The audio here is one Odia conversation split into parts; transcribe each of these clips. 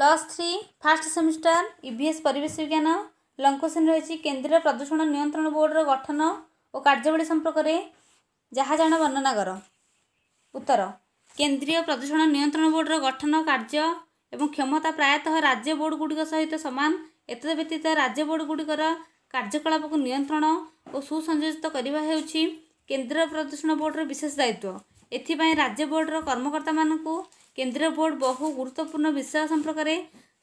plus three first semester E V S ପରିବେଶ ବିଜ୍ଞାନ ଲଙ୍କ ଶ୍ରେଣୀ ରହିଛି କେନ୍ଦ୍ରୀୟ ପ୍ରଦୂଷଣ ନିୟନ୍ତ୍ରଣ ବୋର୍ଡ଼ର ଗଠନ ଓ କାର୍ଯ୍ୟାବଳୀ ସମ୍ପର୍କରେ ଯାହା ଜାଣ ବର୍ଣ୍ଣନା କର ଉତ୍ତର କେନ୍ଦ୍ରୀୟ ପ୍ରଦୂଷଣ ନିୟନ୍ତ୍ରଣ ବୋର୍ଡ଼ର ଗଠନ କାର୍ଯ୍ୟ ଏବଂ କ୍ଷମତା ପ୍ରାୟତଃ ରାଜ୍ୟ ବୋର୍ଡ଼ ଗୁଡ଼ିକ ସହିତ ସମାନ ଏତଦ ବ୍ୟତୀତ ରାଜ୍ୟ ବୋର୍ଡ଼ ଗୁଡ଼ିକର କାର୍ଯ୍ୟକଳାପକୁ ନିୟନ୍ତ୍ରଣ ଓ ସୁସଂଯୋଜିତ କରିବା ହେଉଛି କେନ୍ଦ୍ରୀୟ ପ୍ରଦୂଷଣ ବୋର୍ଡ଼ର ବିଶେଷ ଦାୟିତ୍ୱ ଏଥିପାଇଁ ରାଜ୍ୟ ବୋର୍ଡ଼ର କର୍ମକର୍ତ୍ତାମାନଙ୍କୁ କେନ୍ଦ୍ରୀୟ ବୋର୍ଡ଼ ବହୁ ଗୁରୁତ୍ୱପୂର୍ଣ୍ଣ ବିଷୟ ସମ୍ପର୍କରେ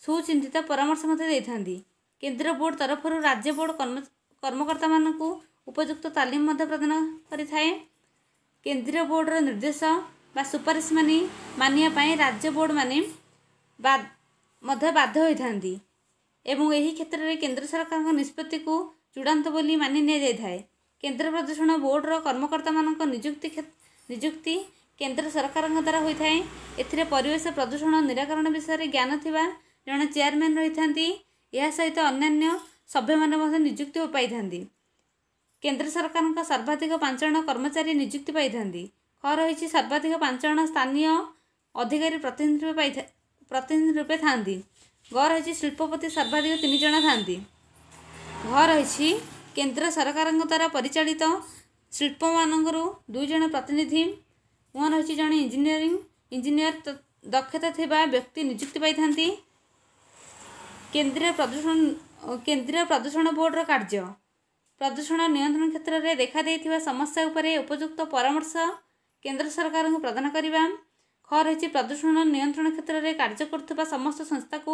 ସୁଚିନ୍ତିତ ପରାମର୍ଶ ମଧ୍ୟ ଦେଇଥାନ୍ତି କେନ୍ଦ୍ରୀୟ ବୋର୍ଡ଼ ତରଫରୁ ରାଜ୍ୟ ବୋର୍ଡ଼ କର୍ମକର୍ତ୍ତାମାନଙ୍କୁ ଉପଯୁକ୍ତ ତାଲିମ ମଧ୍ୟ ପ୍ରଦାନ କରିଥାଏ କେନ୍ଦ୍ରୀୟ ବୋର୍ଡ଼ର ନିର୍ଦ୍ଦେଶ ବା ସୁପାରିଶ ମାନି ମାନିବା ପାଇଁ ରାଜ୍ୟ ବୋର୍ଡ଼ମାନେ ମଧ୍ୟ ବାଧ୍ୟ ହୋଇଥାନ୍ତି ଏବଂ ଏହି କ୍ଷେତ୍ରରେ କେନ୍ଦ୍ର ସରକାରଙ୍କ ନିଷ୍ପତ୍ତିକୁ ଚୂଡ଼ାନ୍ତ ବୋଲି ମାନି ନିଆଯାଇଥାଏ କେନ୍ଦ୍ର ପ୍ରଦୂଷଣ ବୋର୍ଡ଼ର କର୍ମକର୍ତ୍ତାମାନଙ୍କ ନିଯୁକ୍ତି ନିଯୁକ୍ତି କେନ୍ଦ୍ର ସରକାରଙ୍କ ଦ୍ୱାରା ହୋଇଥାଏ ଏଥିରେ ପରିବେଶ ପ୍ରଦୂଷଣ ନିରାକରଣ ବିଷୟରେ ଜ୍ଞାନ ଥିବା ଜଣେ ଚେୟାରମ୍ୟାନ୍ ରହିଥାନ୍ତି ଏହା ସହିତ ଅନ୍ୟାନ୍ୟ ସଭ୍ୟମାନେ ମଧ୍ୟ ନିଯୁକ୍ତି ପାଇଥାନ୍ତି କେନ୍ଦ୍ର ସରକାରଙ୍କ ସର୍ବାଧିକ ପାଞ୍ଚ ଜଣ କର୍ମଚାରୀ ନିଯୁକ୍ତି ପାଇଥାନ୍ତି ଖ ରହିଛି ସର୍ବାଧିକ ପାଞ୍ଚ ଜଣ ସ୍ଥାନୀୟ ଅଧିକାରୀ ପ୍ରତିନିଧି ରୂପେ ପାଇଥା ପ୍ରତିନିଧି ରୂପେ ଥାଆନ୍ତି ଗ ରହିଛି ଶିଳ୍ପପତି ସର୍ବାଧିକ ତିନି ଜଣ ଥାଆନ୍ତି ଘ ରହିଛି କେନ୍ଦ୍ର ସରକାରଙ୍କ ଦ୍ୱାରା ପରିଚାଳିତ ଶିଳ୍ପମାନଙ୍କରୁ ଦୁଇ ଜଣ ପ୍ରତିନିଧି ମୁଁ ରହିଛି ଜଣେ ଇଞ୍ଜିନିୟରିଂ ଇଞ୍ଜିନିୟର ଦକ୍ଷତା ଥିବା ବ୍ୟକ୍ତି ନିଯୁକ୍ତି ପାଇଥାନ୍ତି କେନ୍ଦ୍ରୀୟ ପ୍ରଦୂଷଣ କେନ୍ଦ୍ରୀୟ ପ୍ରଦୂଷଣ ବୋର୍ଡ଼ର କାର୍ଯ୍ୟ ପ୍ରଦୂଷଣ ନିୟନ୍ତ୍ରଣ କ୍ଷେତ୍ରରେ ଦେଖାଦେଇଥିବା ସମସ୍ୟା ଉପରେ ଉପଯୁକ୍ତ ପରାମର୍ଶ କେନ୍ଦ୍ର ସରକାରଙ୍କୁ ପ୍ରଦାନ କରିବା ଖ ରହିଛି ପ୍ରଦୂଷଣ ନିୟନ୍ତ୍ରଣ କ୍ଷେତ୍ରରେ କାର୍ଯ୍ୟ କରୁଥିବା ସମସ୍ତ ସଂସ୍ଥାକୁ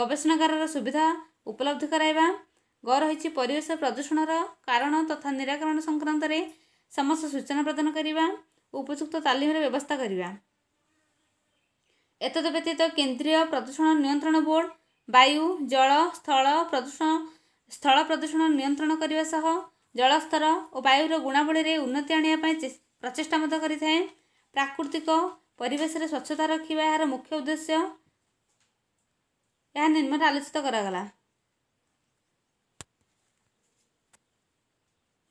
ଗବେଷଣାଗାରର ସୁବିଧା ଉପଲବ୍ଧ କରାଇବା ଗ ରହିଛି ପରିବେଶ ପ୍ରଦୂଷଣର କାରଣ ତଥା ନିରାକରଣ ସଂକ୍ରାନ୍ତରେ ସମସ୍ତ ସୂଚନା ପ୍ରଦାନ କରିବା ଉପଯୁକ୍ତ ତାଲିମର ବ୍ୟବସ୍ଥା କରିବା ଏତଦ ବ୍ୟତୀତ କେନ୍ଦ୍ରୀୟ ପ୍ରଦୂଷଣ ନିୟନ୍ତ୍ରଣ ବୋର୍ଡ଼ ବାୟୁ ଜଳ ସ୍ଥଳ ପ୍ରଦୂଷଣ ସ୍ଥଳ ପ୍ରଦୂଷଣ ନିୟନ୍ତ୍ରଣ କରିବା ସହ ଜଳସ୍ତର ଓ ବାୟୁର ଗୁଣାବଳୀରେ ଉନ୍ନତି ଆଣିବା ପାଇଁ ପ୍ରଚେଷ୍ଟା ମଧ୍ୟ କରିଥାଏ ପ୍ରାକୃତିକ ପରିବେଶରେ ସ୍ୱଚ୍ଛତା ରଖିବା ଏହାର ମୁଖ୍ୟ ଉଦ୍ଦେଶ୍ୟ ଏହା ନିମ୍ନରେ ଆଲୋଚିତ କରାଗଲା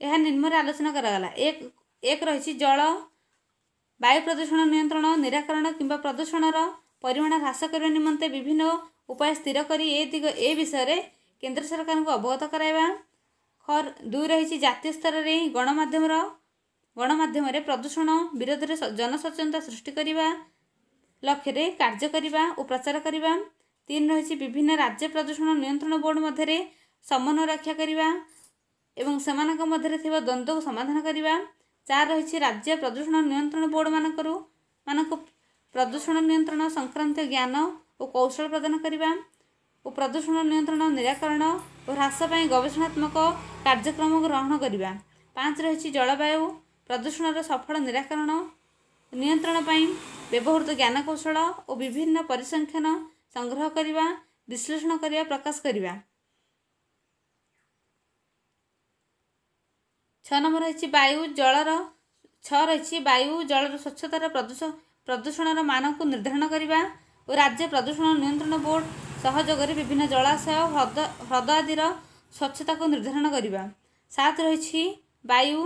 ଏହା ନିମ୍ନରେ ଆଲୋଚନା କରାଗଲା ଏକ ରହିଛି ଜଳ ବାୟୁ ପ୍ରଦୂଷଣ ନିୟନ୍ତ୍ରଣ ନିରାକରଣ କିମ୍ବା ପ୍ରଦୂଷଣର ପରିମାଣ ହ୍ରାସ କରିବା ନିମନ୍ତେ ବିଭିନ୍ନ ଉପାୟ ସ୍ଥିର କରି ଏ ଦିଗ ଏ ବିଷୟରେ କେନ୍ଦ୍ର ସରକାରଙ୍କୁ ଅବଗତ କରାଇବା ଖର ଦୁଇ ରହିଛି ଜାତୀୟ ସ୍ତରରେ ଗଣମାଧ୍ୟମର ଗଣମାଧ୍ୟମରେ ପ୍ରଦୂଷଣ ବିରୋଧରେ ଜନସଚେତନତା ସୃଷ୍ଟି କରିବା ଲକ୍ଷ୍ୟରେ କାର୍ଯ୍ୟ କରିବା ଓ ପ୍ରଚାର କରିବା ତିନି ରହିଛି ବିଭିନ୍ନ ରାଜ୍ୟ ପ୍ରଦୂଷଣ ନିୟନ୍ତ୍ରଣ ବୋର୍ଡ଼ ମଧ୍ୟରେ ସମନ୍ୱୟ ରକ୍ଷା କରିବା ଏବଂ ସେମାନଙ୍କ ମଧ୍ୟରେ ଥିବା ଦ୍ୱନ୍ଦ୍ୱକୁ ସମାଧାନ କରିବା ଚାରି ରହିଛି ରାଜ୍ୟ ପ୍ରଦୂଷଣ ନିୟନ୍ତ୍ରଣ ବୋର୍ଡ଼ମାନଙ୍କରୁ ମାନଙ୍କୁ ପ୍ରଦୂଷଣ ନିୟନ୍ତ୍ରଣ ସଂକ୍ରାନ୍ତୀୟ ଜ୍ଞାନ ଓ କୌଶଳ ପ୍ରଦାନ କରିବା ଓ ପ୍ରଦୂଷଣ ନିୟନ୍ତ୍ରଣ ନିରାକରଣ ଓ ହ୍ରାସ ପାଇଁ ଗବେଷଣାତ୍ମକ କାର୍ଯ୍ୟକ୍ରମ ଗ୍ରହଣ କରିବା ପାଞ୍ଚ ରହିଛି ଜଳବାୟୁ ପ୍ରଦୂଷଣର ସଫଳ ନିରାକରଣ ନିୟନ୍ତ୍ରଣ ପାଇଁ ବ୍ୟବହୃତ ଜ୍ଞାନକୌଶଳ ଓ ବିଭିନ୍ନ ପରିସଂଖ୍ୟାନ ସଂଗ୍ରହ କରିବା ବିଶ୍ଳେଷଣ କରିବା ପ୍ରକାଶ କରିବା ଛଅ ନମ୍ବର ହେଉଛି ବାୟୁ ଜଳର ଛଅ ରହିଛି ବାୟୁ ଜଳର ସ୍ୱଚ୍ଛତାର ପ୍ରଦୂଷଣର ମାନକୁ ନିର୍ଦ୍ଧାରଣ କରିବା ଓ ରାଜ୍ୟ ପ୍ରଦୂଷଣ ନିୟନ୍ତ୍ରଣ ବୋର୍ଡ ସହଯୋଗରେ ବିଭିନ୍ନ ଜଳାଶୟ ହ୍ରଦ ହ୍ରଦ ଆଦିର ସ୍ୱଚ୍ଛତାକୁ ନିର୍ଦ୍ଧାରଣ କରିବା ସାତ ରହିଛି ବାୟୁ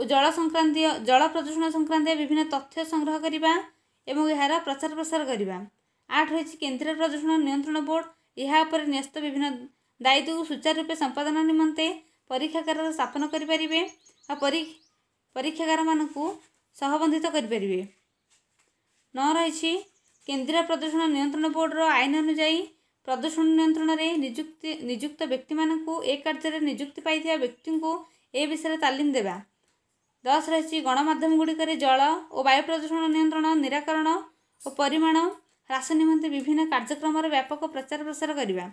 ଓ ଜଳ ସଂକ୍ରାନ୍ତୀୟ ଜଳ ପ୍ରଦୂଷଣ ସଂକ୍ରାନ୍ତୀୟ ବିଭିନ୍ନ ତଥ୍ୟ ସଂଗ୍ରହ କରିବା ଏବଂ ଏହାର ପ୍ରଚାର ପ୍ରସାର କରିବା ଆଠ ରହିଛି କେନ୍ଦ୍ରୀୟ ପ୍ରଦୂଷଣ ନିୟନ୍ତ୍ରଣ ବୋର୍ଡ ଏହା ଉପରେ ନ୍ୟସ୍ତ ବିଭିନ୍ନ ଦାୟିତ୍ୱକୁ ସୁଚାରୁରୂପେ ସମ୍ପାଦନା ନିମନ୍ତେ ପରୀକ୍ଷାଗାର ସ୍ଥାପନ କରିପାରିବେ ଆଉ ପରୀକ୍ଷାଗାରମାନଙ୍କୁ ସହବନ୍ଧିତ କରିପାରିବେ ନ ରହିଛି କେନ୍ଦ୍ରୀୟ ପ୍ରଦୂଷଣ ନିୟନ୍ତ୍ରଣ ବୋର୍ଡ଼ର ଆଇନ ଅନୁଯାୟୀ ପ୍ରଦୂଷଣ ନିୟନ୍ତ୍ରଣରେ ନିଯୁକ୍ତି ନିଯୁକ୍ତ ବ୍ୟକ୍ତିମାନଙ୍କୁ ଏ କାର୍ଯ୍ୟରେ ନିଯୁକ୍ତି ପାଇଥିବା ବ୍ୟକ୍ତିଙ୍କୁ ଏ ବିଷୟରେ ତାଲିମ ଦେବା ଦଶ ରହିଛି ଗଣମାଧ୍ୟମଗୁଡ଼ିକରେ ଜଳ ଓ ବାୟୁ ପ୍ରଦୂଷଣ ନିୟନ୍ତ୍ରଣ ନିରାକରଣ ଓ ପରିମାଣ ହ୍ରାସ ନିମନ୍ତେ ବିଭିନ୍ନ କାର୍ଯ୍ୟକ୍ରମର ବ୍ୟାପକ ପ୍ରଚାର ପ୍ରସାର କରିବା